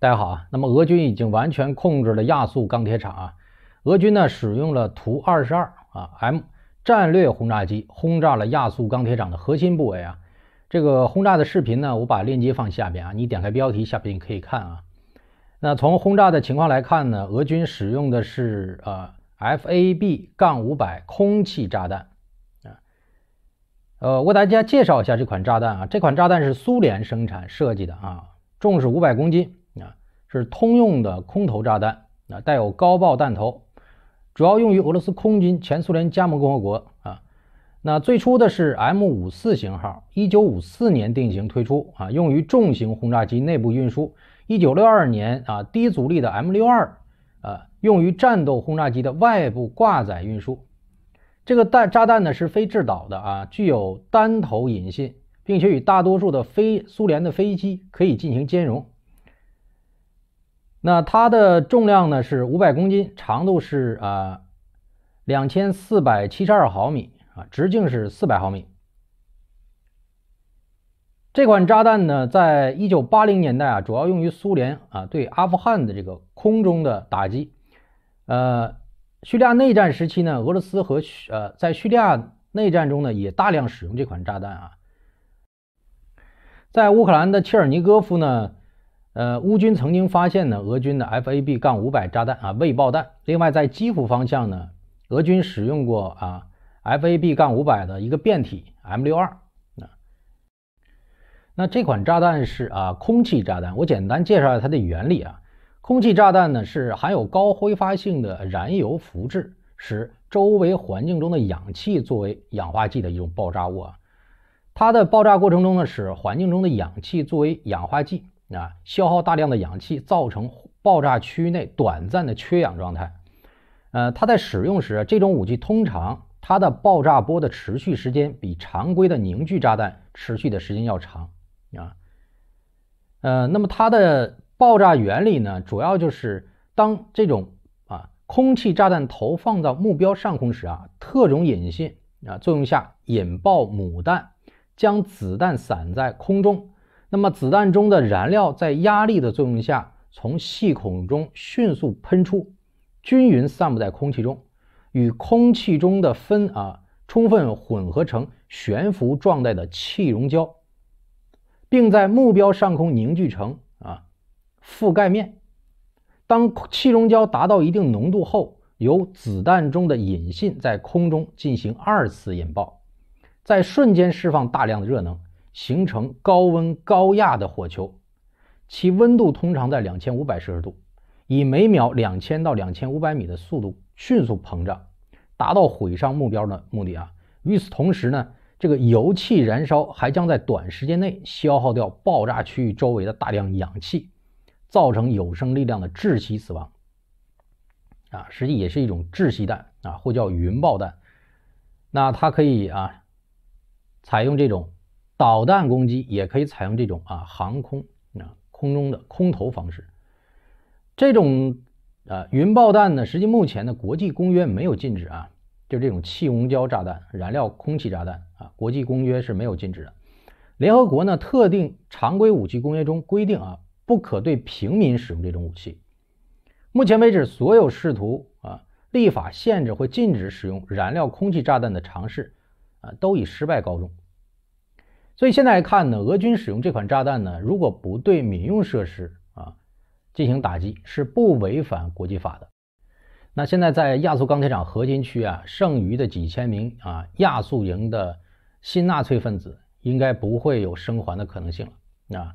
大家好啊，那么俄军已经完全控制了亚速钢铁厂啊。俄军呢使用了图二十二啊 M 战略轰炸机轰炸了亚速钢铁厂的核心部位啊。这个轰炸的视频呢，我把链接放下边啊，你点开标题下边你可以看啊。那从轰炸的情况来看呢，俄军使用的是呃 FAB 杠五百空气炸弹啊。呃，我为大家介绍一下这款炸弹啊，这款炸弹是苏联生产设计的啊，重是五百公斤。是通用的空投炸弹，啊，带有高爆弹头，主要用于俄罗斯空军、前苏联加盟共和国啊。那最初的是 M 五四型号，一九五四年定型推出啊，用于重型轰炸机内部运输。一九六二年啊，低阻力的 M 六二啊，用于战斗轰炸机的外部挂载运输。这个弹炸弹呢，是非制导的啊，具有单头引信，并且与大多数的非苏联的飞机可以进行兼容。那它的重量呢是五百公斤，长度是啊两千四百七十二毫米啊，直径是四百毫米。这款炸弹呢，在一九八零年代啊，主要用于苏联啊对阿富汗的这个空中的打击。呃，叙利亚内战时期呢，俄罗斯和呃在叙利亚内战中呢，也大量使用这款炸弹啊。在乌克兰的切尔尼戈夫呢。呃，乌军曾经发现呢，俄军的 FAB-500 炸弹啊未爆弹。另外，在基辅方向呢，俄军使用过啊 FAB-500 的一个变体 M62。那那这款炸弹是啊空气炸弹。我简单介绍一下它的原理啊。空气炸弹呢是含有高挥发性的燃油浮质，使周围环境中的氧气作为氧化剂的一种爆炸物啊。它的爆炸过程中呢，使环境中的氧气作为氧化剂。啊，消耗大量的氧气，造成爆炸区内短暂的缺氧状态。呃，它在使用时，这种武器通常它的爆炸波的持续时间比常规的凝聚炸弹持续的时间要长啊。呃，那么它的爆炸原理呢，主要就是当这种啊空气炸弹投放到目标上空时啊，特种引信啊作用下引爆母弹，将子弹散在空中。那么，子弹中的燃料在压力的作用下，从细孔中迅速喷出，均匀散布在空气中，与空气中的分啊充分混合成悬浮状态的气溶胶，并在目标上空凝聚成啊覆盖面。当气溶胶达到一定浓度后，由子弹中的引信在空中进行二次引爆，在瞬间释放大量的热能。形成高温高压的火球，其温度通常在两千五百摄氏度，以每秒两千到两千五百米的速度迅速膨胀，达到毁伤目标的目的啊。与此同时呢，这个油气燃烧还将在短时间内消耗掉爆炸区域周围的大量氧气，造成有生力量的窒息死亡。啊，实际也是一种窒息弹啊，或叫云爆弹。那它可以啊，采用这种。导弹攻击也可以采用这种啊航空啊空中的空投方式。这种呃云爆弹呢，实际目前的国际公约没有禁止啊，就这种气溶胶炸弹、燃料空气炸弹啊，国际公约是没有禁止的。联合国呢特定常规武器公约中规定啊，不可对平民使用这种武器。目前为止，所有试图啊立法限制或禁止使用燃料空气炸弹的尝试啊，都以失败告终。所以现在来看呢，俄军使用这款炸弹呢，如果不对民用设施啊进行打击，是不违反国际法的。那现在在亚速钢铁厂核心区啊，剩余的几千名啊亚速营的新纳粹分子应该不会有生还的可能性了。那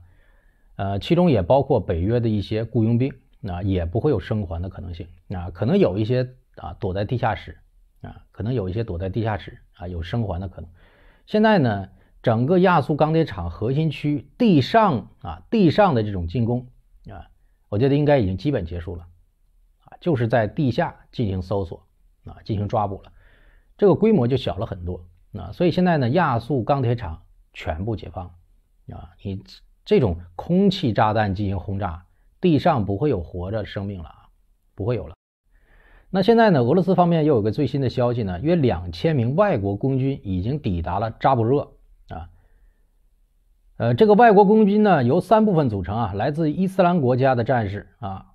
呃，其中也包括北约的一些雇佣兵，那也不会有生还的可能性。那可能有一些啊躲在地下室啊，可能有一些躲在地下室啊有生还的可能。现在呢？整个亚速钢铁厂核心区地上啊地上的这种进攻啊，我觉得应该已经基本结束了，啊，就是在地下进行搜索啊进行抓捕了，这个规模就小了很多啊。所以现在呢，亚速钢铁厂全部解放啊。你这种空气炸弹进行轰炸，地上不会有活着生命了啊，不会有了。那现在呢，俄罗斯方面又有个最新的消息呢，约两千名外国工军已经抵达了扎布热。啊，呃，这个外国雇佣军呢，由三部分组成啊，来自伊斯兰国家的战士啊，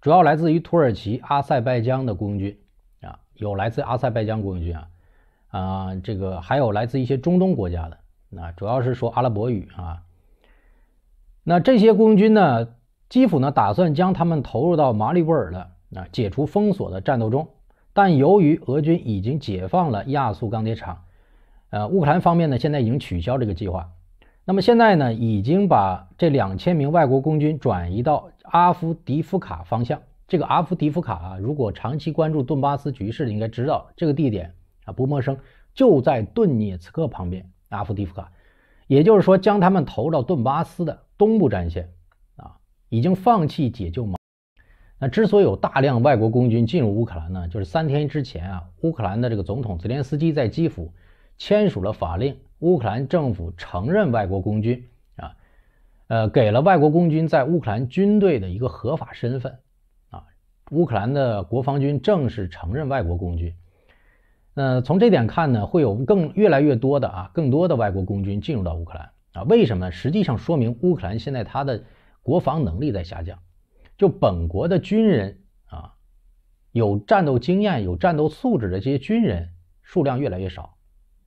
主要来自于土耳其、阿塞拜疆的雇佣军啊，有来自阿塞拜疆雇佣军啊，啊，这个还有来自一些中东国家的，啊，主要是说阿拉伯语啊。那这些雇佣军呢，基辅呢打算将他们投入到马里布尔的啊解除封锁的战斗中，但由于俄军已经解放了亚速钢铁厂。呃，乌克兰方面呢，现在已经取消这个计划。那么现在呢，已经把这两千名外国工军转移到阿夫迪夫卡方向。这个阿夫迪夫卡啊，如果长期关注顿巴斯局势的应该知道，这个地点啊不陌生，就在顿涅茨克旁边。阿夫迪夫卡，也就是说将他们投到顿巴斯的东部战线啊，已经放弃解救。那之所以有大量外国工军进入乌克兰呢，就是三天之前啊，乌克兰的这个总统泽连斯基在基辅。签署了法令，乌克兰政府承认外国公军啊，呃，给了外国公军在乌克兰军队的一个合法身份啊。乌克兰的国防军正式承认外国公军。那从这点看呢，会有更越来越多的啊，更多的外国公军进入到乌克兰啊。为什么？实际上说明乌克兰现在它的国防能力在下降，就本国的军人啊，有战斗经验、有战斗素质的这些军人数量越来越少。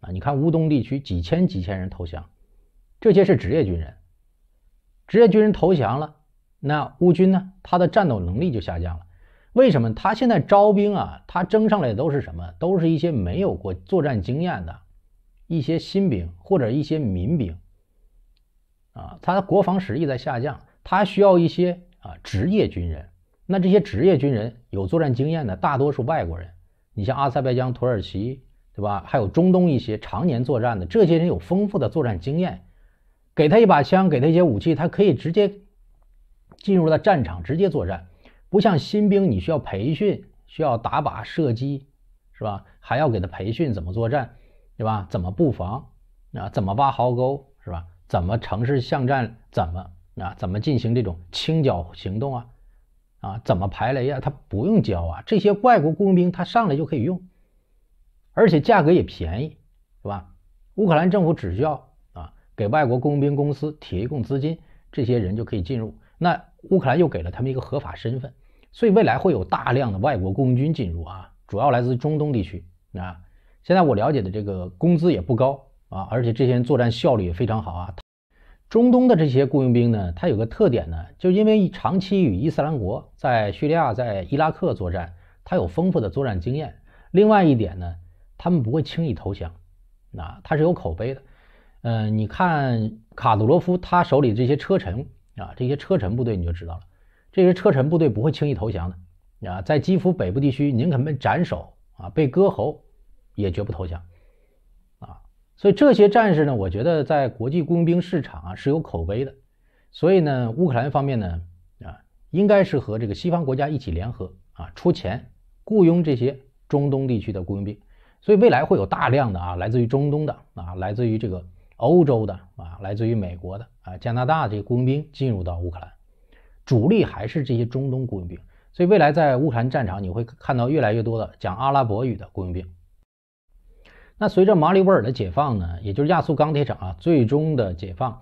啊！你看，乌东地区几千几千人投降，这些是职业军人，职业军人投降了，那乌军呢？他的战斗能力就下降了。为什么？他现在招兵啊，他征上来都是什么？都是一些没有过作战经验的一些新兵或者一些民兵。啊，他的国防实力在下降，他需要一些啊职业军人。那这些职业军人有作战经验的，大多是外国人。你像阿塞拜疆、土耳其。对吧？还有中东一些常年作战的这些人有丰富的作战经验，给他一把枪，给他一些武器，他可以直接进入到战场直接作战，不像新兵你需要培训，需要打靶射击，是吧？还要给他培训怎么作战，对吧？怎么布防？啊，怎么挖壕沟，是吧？怎么城市巷战？怎么啊？怎么进行这种清剿行动啊？啊？怎么排雷呀？他不用教啊，这些外国雇佣兵他上来就可以用。而且价格也便宜，是吧？乌克兰政府只需要啊给外国雇佣兵公司提供资金，这些人就可以进入。那乌克兰又给了他们一个合法身份，所以未来会有大量的外国雇佣军进入啊，主要来自中东地区啊。现在我了解的这个工资也不高啊，而且这些人作战效率也非常好啊。中东的这些雇佣兵呢，他有个特点呢，就因为长期与伊斯兰国在叙利亚、在伊拉克作战，他有丰富的作战经验。另外一点呢。他们不会轻易投降，啊，他是有口碑的，嗯，你看卡杜罗夫他手里这些车臣啊，这些车臣部队你就知道了，这些车臣部队不会轻易投降的，啊，在基辅北部地区宁肯被斩首啊，被割喉，也绝不投降，啊，所以这些战士呢，我觉得在国际雇佣兵市场啊是有口碑的，所以呢，乌克兰方面呢，啊，应该是和这个西方国家一起联合啊，出钱雇佣这些中东地区的雇佣兵。所以未来会有大量的啊，来自于中东的啊，来自于这个欧洲的啊，来自于美国的啊，加拿大这些雇佣兵进入到乌克兰，主力还是这些中东雇佣兵。所以未来在乌克兰战场，你会看到越来越多的讲阿拉伯语的雇佣兵。那随着马里乌波尔的解放呢，也就是亚速钢铁厂啊，最终的解放，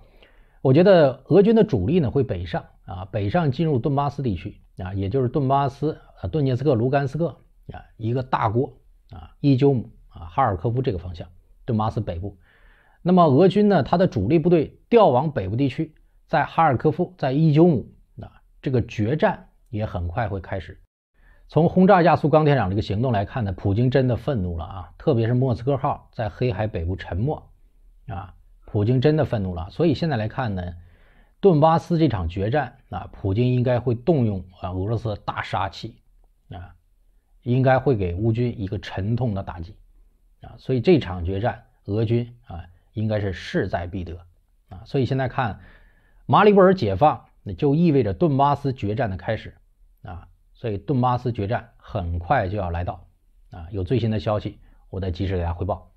我觉得俄军的主力呢会北上啊，北上进入顿巴斯地区啊，也就是顿巴斯啊，顿涅茨克、卢甘斯克啊，一个大锅。啊，伊久姆啊，哈尔科夫这个方向，顿巴斯北部。那么俄军呢，他的主力部队调往北部地区，在哈尔科夫，在伊久姆啊，这个决战也很快会开始。从轰炸亚速钢铁厂这个行动来看呢，普京真的愤怒了啊！特别是莫斯科号在黑海北部沉没，啊，普京真的愤怒了。所以现在来看呢，顿巴斯这场决战啊，普京应该会动用啊俄罗斯大杀器啊。应该会给乌军一个沉痛的打击，啊，所以这场决战，俄军啊，应该是势在必得，啊，所以现在看，马里布尔解放，那就意味着顿巴斯决战的开始，啊，所以顿巴斯决战很快就要来到，啊，有最新的消息，我再及时给大家汇报。